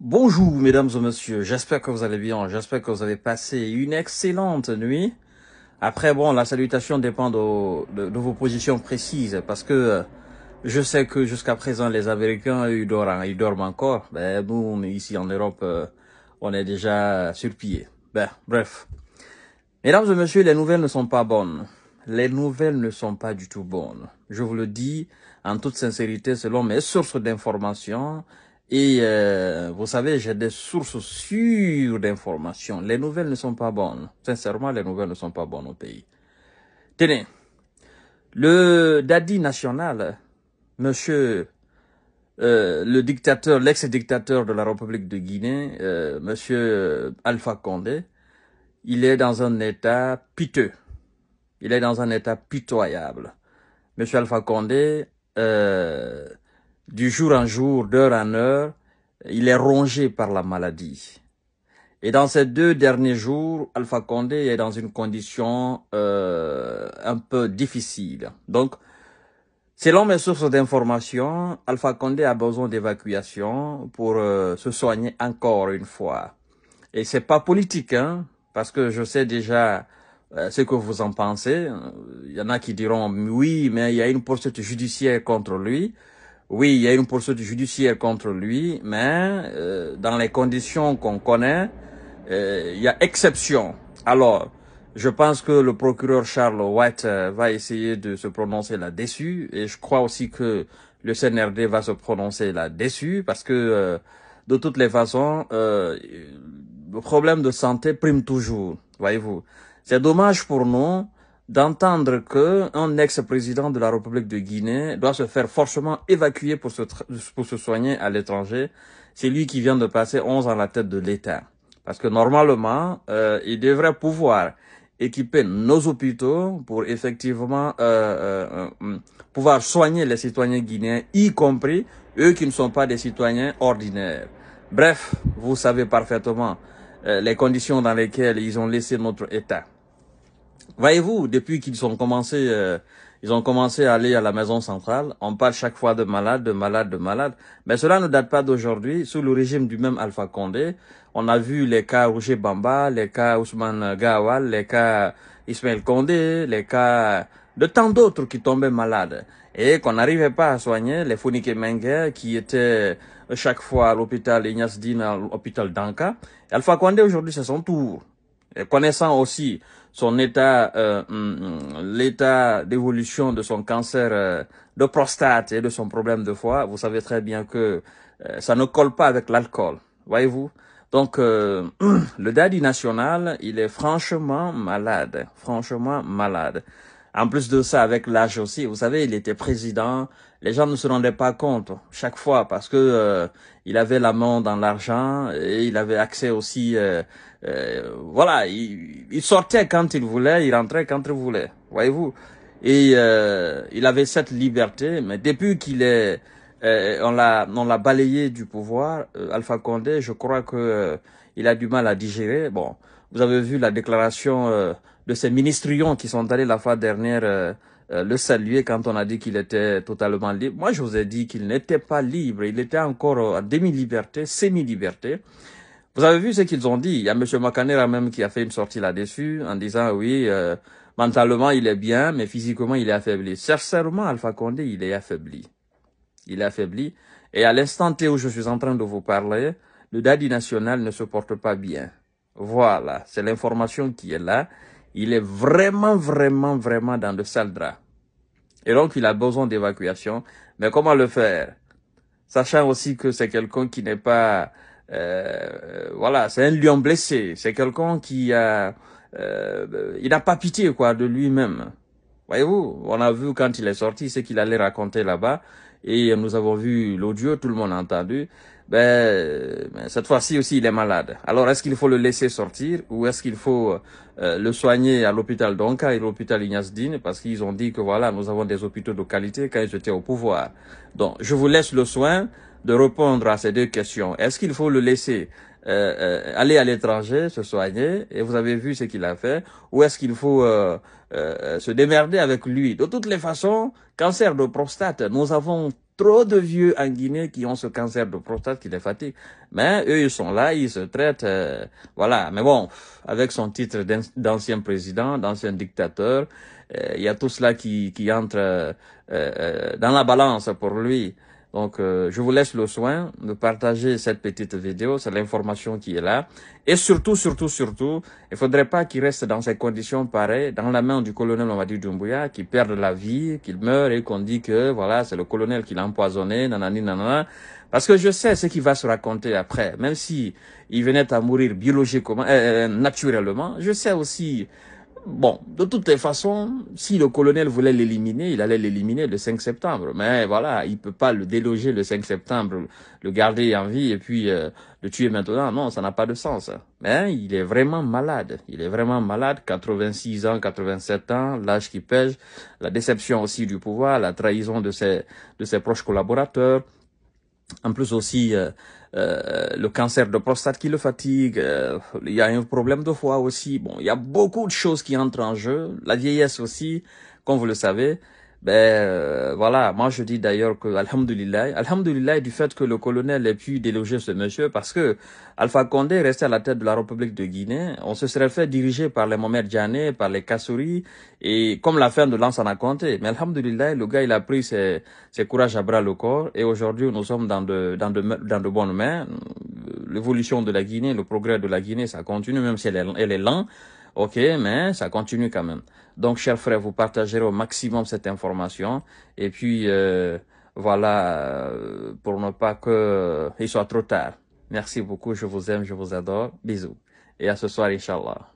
Bonjour mesdames et messieurs, j'espère que vous allez bien, j'espère que vous avez passé une excellente nuit. Après bon, la salutation dépend de, vos positions précises parce que euh, je sais que jusqu'à présent les Américains ils dorment, ils dorment encore. Ben, nous ici en Europe euh, on est déjà sur pied. Ben, bref. Mesdames et messieurs, les nouvelles ne sont pas bonnes. Les nouvelles ne sont pas du tout bonnes. Je vous le dis en toute sincérité selon mes sources d'information. Et euh, vous savez, j'ai des sources sûres d'informations. Les nouvelles ne sont pas bonnes. Sincèrement, les nouvelles ne sont pas bonnes au pays. Tenez, le Dadi national, monsieur euh, le dictateur, l'ex-dictateur de la République de Guinée, euh, monsieur Alpha Condé, il est dans un état piteux. Il est dans un état pitoyable. Monsieur Alpha Condé, euh, du jour en jour, d'heure en heure, il est rongé par la maladie. Et dans ces deux derniers jours, Alpha Condé est dans une condition euh, un peu difficile. Donc, selon mes sources d'information, Alpha Condé a besoin d'évacuation pour euh, se soigner encore une fois. Et c'est pas politique, hein, parce que je sais déjà euh, ce que vous en pensez. Il y en a qui diront oui, mais il y a une poursuite judiciaire contre lui. Oui, il y a une poursuite judiciaire contre lui, mais euh, dans les conditions qu'on connaît, euh, il y a exception. Alors, je pense que le procureur Charles White euh, va essayer de se prononcer là-dessus, et je crois aussi que le CNRD va se prononcer là-dessus, parce que de toutes les façons, le problème de santé prime toujours, voyez-vous. C'est dommage pour nous, d'entendre qu'un ex-président de la République de Guinée doit se faire forcément évacuer pour se, pour se soigner à l'étranger. C'est lui qui vient de passer 11 ans à la tête de l'État. Parce que normalement, euh, il devrait pouvoir équiper nos hôpitaux pour effectivement euh, euh, pouvoir soigner les citoyens guinéens, y compris eux qui ne sont pas des citoyens ordinaires. Bref, vous savez parfaitement les conditions dans lesquelles ils ont laissé notre État. Voyez-vous, depuis qu'ils ont commencé, euh, ils ont commencé à aller à la maison centrale, on parle chaque fois de malade, de malade, de malade. Mais cela ne date pas d'aujourd'hui. Sous le régime du même Alpha Condé, on a vu les cas Roger Bamba, les cas Ousmane Gawal, les cas Ismaël Condé, les cas de tant d'autres qui tombaient malades et qu'on n'arrivait pas à soigner les Fonike Menge qui étaient euh, chaque fois à l'hôpital Ignace Dine, à l'hôpital Danka. Alpha Condé aujourd'hui, c'est son tour. Et connaissant aussi son état, euh, mm, mm, l'état d'évolution de son cancer euh, de prostate et de son problème de foie, vous savez très bien que euh, ça ne colle pas avec l'alcool, voyez-vous. Donc, le daddy national, il est franchement malade, franchement malade. En plus de ça, avec l'âge aussi, vous savez, il était président. Les gens ne se rendaient pas compte chaque fois parce que euh, il avait la main dans l'argent et il avait accès aussi. Euh, euh, voilà, il, sortait quand il voulait, il rentrait quand il voulait. Voyez-vous. Et il avait cette liberté, mais depuis qu'il est, on l'a, on l'a balayé du pouvoir, Alpha Condé, je crois que il a du mal à digérer. Bon, vous avez vu la déclaration de ces ministrions qui sont allés la fois dernière euh, euh, le saluer quand on a dit qu'il était totalement libre. Moi, je vous ai dit qu'il n'était pas libre. Il était encore euh, à demi-liberté, semi-liberté. Vous avez vu ce qu'ils ont dit. Il y a M. Makanera même qui a fait une sortie là-dessus en disant oui, mentalement il est bien, mais physiquement il est affaibli. Sincèrement, Alpha Condé, il est affaibli. Il est affaibli. Et à l'instant où je suis en train de vous parler, le Dadi national ne se porte pas bien. Voilà, c'est l'information qui est là il est vraiment, vraiment, vraiment dans le sale drap. Et donc, il a besoin d'évacuation. Mais comment le faire Sachant aussi que c'est quelqu'un qui n'est pas... Euh, voilà, c'est un lion blessé. C'est quelqu'un qui a... Euh, il n'a pas pitié quoi de lui-même. Voyez-vous, on a vu quand il est sorti ce qu'il allait raconter là-bas et euh, nous avons vu l'audio, tout le monde a entendu, ben, cette fois-ci aussi, il est malade. Alors, est-ce qu'il faut le laisser sortir ou est-ce qu'il faut euh, le soigner à l'hôpital d'Onka et l'hôpital Ignace parce qu'ils ont dit que voilà, nous avons des hôpitaux de qualité quand ils étaient au pouvoir. Donc, je vous laisse le soin de répondre à ces deux questions. Est-ce qu'il faut le laisser euh, euh, aller à l'étranger, se soigner, et vous avez vu ce qu'il a fait, ou est-ce qu'il faut euh, se démerder avec lui De toutes les façons, cancer de prostate, nous avons trop de vieux en Guinée qui ont ce cancer de prostate qui les fatigue. Mais eux, ils sont là, ils se traitent, voilà. Mais bon, avec son titre d'ancien président, d'ancien dictateur, il y a tout cela qui, qui entre dans la balance pour lui. Donc, euh, je vous laisse le soin de partager cette petite vidéo, c'est l'information qui est là. Et surtout, surtout, surtout, il faudrait pas qu'il reste dans ces conditions pareilles, dans la main du colonel Omadi Doumbouya, qui perde la vie, qu'il meurt et qu'on dit que, voilà, c'est le colonel qui l'a empoisonné, nanani, nanana. Parce que je sais ce qui va se raconter après, même si il venait à mourir biologiquement, euh, euh, naturellement, je sais aussi Bon, de toutes les façons, si le colonel voulait l'éliminer, il allait l'éliminer le 5 septembre. Mais voilà, il peut pas le déloger le 5 septembre, le garder en vie et puis euh, le tuer maintenant. Non, ça n'a pas de sens. Mais il est vraiment malade. Il est vraiment malade. 86 ans, 87 ans, l'âge qui pèse, la déception aussi du pouvoir, la trahison de ses, de ses proches collaborateurs en plus aussi euh, euh, le cancer de prostate qui le fatigue, euh, il y a un problème de foie aussi. Bon, il y a beaucoup de choses qui entrent en jeu, la vieillesse aussi, comme vous le savez. Ben euh, voilà, moi je dis d'ailleurs que Alhamdulillah, Alhamdulillah du fait que le colonel ait pu déloger ce monsieur parce que Alpha Condé restait à la tête de la République de Guinée, on se serait fait diriger par les Momer par les Kassouri et comme la fin de l'an s'en a compté. Mais Alhamdulillah, le gars il a pris ses, ses courages à bras le corps et aujourd'hui nous sommes dans de, dans de, dans de bonnes mains. L'évolution de la Guinée, le progrès de la Guinée, ça continue même si elle est, elle est lent. Ok, mais ça continue quand même. Donc, chers frères, vous partagerez au maximum cette information. Et puis, euh, voilà, euh, pour ne pas qu'il euh, soit trop tard. Merci beaucoup, je vous aime, je vous adore. Bisous. Et à ce soir, Inch'Allah.